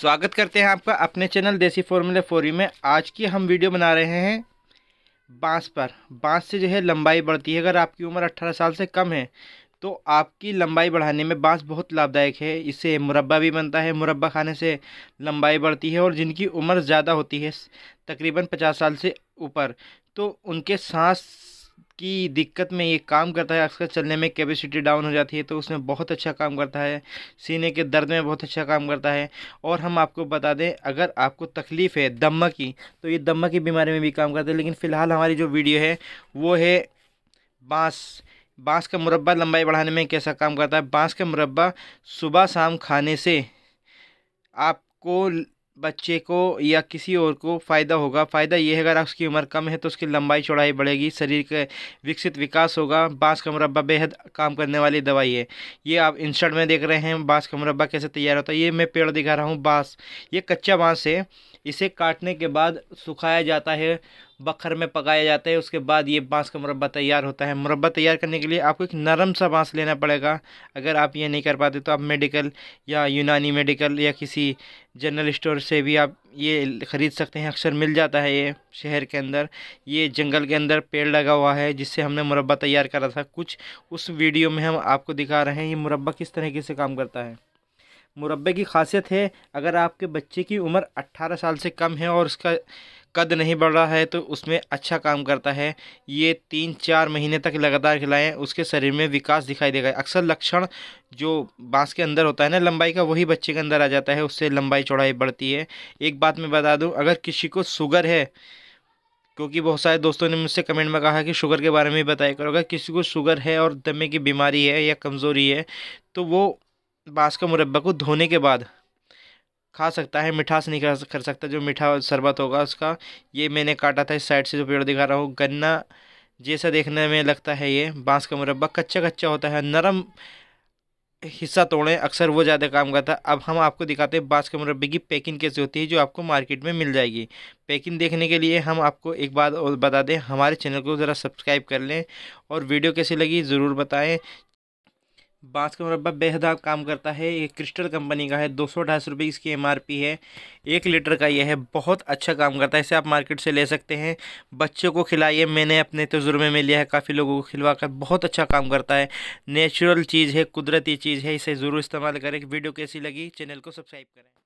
स्वागत करते हैं आपका अपने चैनल देसी फॉर्मूले फोरी में आज की हम वीडियो बना रहे हैं बांस पर बांस से जो है लंबाई बढ़ती है अगर आपकी उम्र अट्ठारह साल से कम है तो आपकी लंबाई बढ़ाने में बांस बहुत लाभदायक है इससे मुरब्बा भी बनता है मुरब्बा खाने से लंबाई बढ़ती है और जिनकी उम्र ज़्यादा होती है तकरीबन पचास साल से ऊपर तो उनके सांस की दिक्कत में ये काम करता है अक्सर चलने में कैपेसिटी डाउन हो जाती है तो उसमें बहुत अच्छा काम करता है सीने के दर्द में बहुत अच्छा काम करता है और हम आपको बता दें अगर आपको तकलीफ़ है दम्मा की तो ये दम्मा की बीमारी में भी काम करता है लेकिन फ़िलहाल हमारी जो वीडियो है वो है बाँस बाँस का मुरबा लंबाई बढ़ाने में कैसा काम करता है बाँस का मुरबा सुबह शाम खाने से आपको बच्चे को या किसी और को फ़ायदा होगा फ़ायदा ये है अगर उसकी उम्र कम है तो उसकी लंबाई चौड़ाई बढ़ेगी शरीर का विकसित विकास होगा बांस का मुरबा बेहद काम करने वाली दवाई है ये आप इंस्टेंट में देख रहे हैं बांस का मुरबा कैसे तैयार होता है ये मैं पेड़ दिखा रहा हूँ बांस ये कच्चा बांस है इसे काटने के बाद सुखाया जाता है बखर में पकाया जाता है उसके बाद ये बाँस का मुरबा तैयार होता है मुरबा तैयार करने के लिए आपको एक नरम सा बाँस लेना पड़ेगा अगर आप ये नहीं कर पाते तो आप मेडिकल या यूनानी मेडिकल या किसी जनरल स्टोर से भी आप ये ख़रीद सकते हैं अक्सर मिल जाता है ये शहर के अंदर ये जंगल के अंदर पेड़ लगा हुआ है जिससे हमने मुरबा तैयार करा था कुछ उस वीडियो में हम आपको दिखा रहे हैं ये मुरबा किस तरीके से काम करता है मुरबे की खासियत है अगर आपके बच्चे की उम्र 18 साल से कम है और उसका कद नहीं बढ़ रहा है तो उसमें अच्छा काम करता है ये तीन चार महीने तक लगातार खिलाएं उसके शरीर में विकास दिखाई देगा अक्सर लक्षण जो बाँस के अंदर होता है ना लंबाई का वही बच्चे के अंदर आ जाता है उससे लंबाई चौड़ाई बढ़ती है एक बात मैं बता दूँ अगर किसी को शुगर है क्योंकि बहुत सारे दोस्तों ने मुझसे कमेंट में कहा कि शुगर के बारे में बताया करो अगर किसी को शुगर है और दमे की बीमारी है या कमज़ोरी है तो वो बाँस का मुरबा को धोने के बाद खा सकता है मिठास नहीं कर कर सकता जो मीठा शरबत होगा उसका ये मैंने काटा था इस साइड से जो पेड़ दिखा रहा हूँ गन्ना जैसा देखने में लगता है ये बांस का मुरब्बा कच्चा कच्चा होता है नरम हिस्सा तोड़ें अक्सर वो ज़्यादा काम करता है अब हम आपको दिखाते हैं बांस के मुरब्बे की पैकिंग कैसे होती है जो आपको मार्केट में मिल जाएगी पैकिंग देखने के लिए हम आपको एक बात और बता दें हमारे चैनल को ज़रा सब्सक्राइब कर लें और वीडियो कैसी लगी ज़रूर बताएं बांस का मुरबा बेहद काम करता है ये क्रिस्टल कंपनी का है दो सौ ढाई सौ रुपये इसकी एमआरपी है एक लीटर का यह है बहुत अच्छा काम करता है इसे आप मार्केट से ले सकते हैं बच्चों को खिलाइए मैंने अपने तजुर्बे में लिया है काफ़ी लोगों को खिलवा कर बहुत अच्छा काम करता है नेचुरल चीज़ है कुदरती चीज़ है इसे ज़रूर इस्तेमाल करें वीडियो कैसी लगी चैनल को सब्सक्राइब करें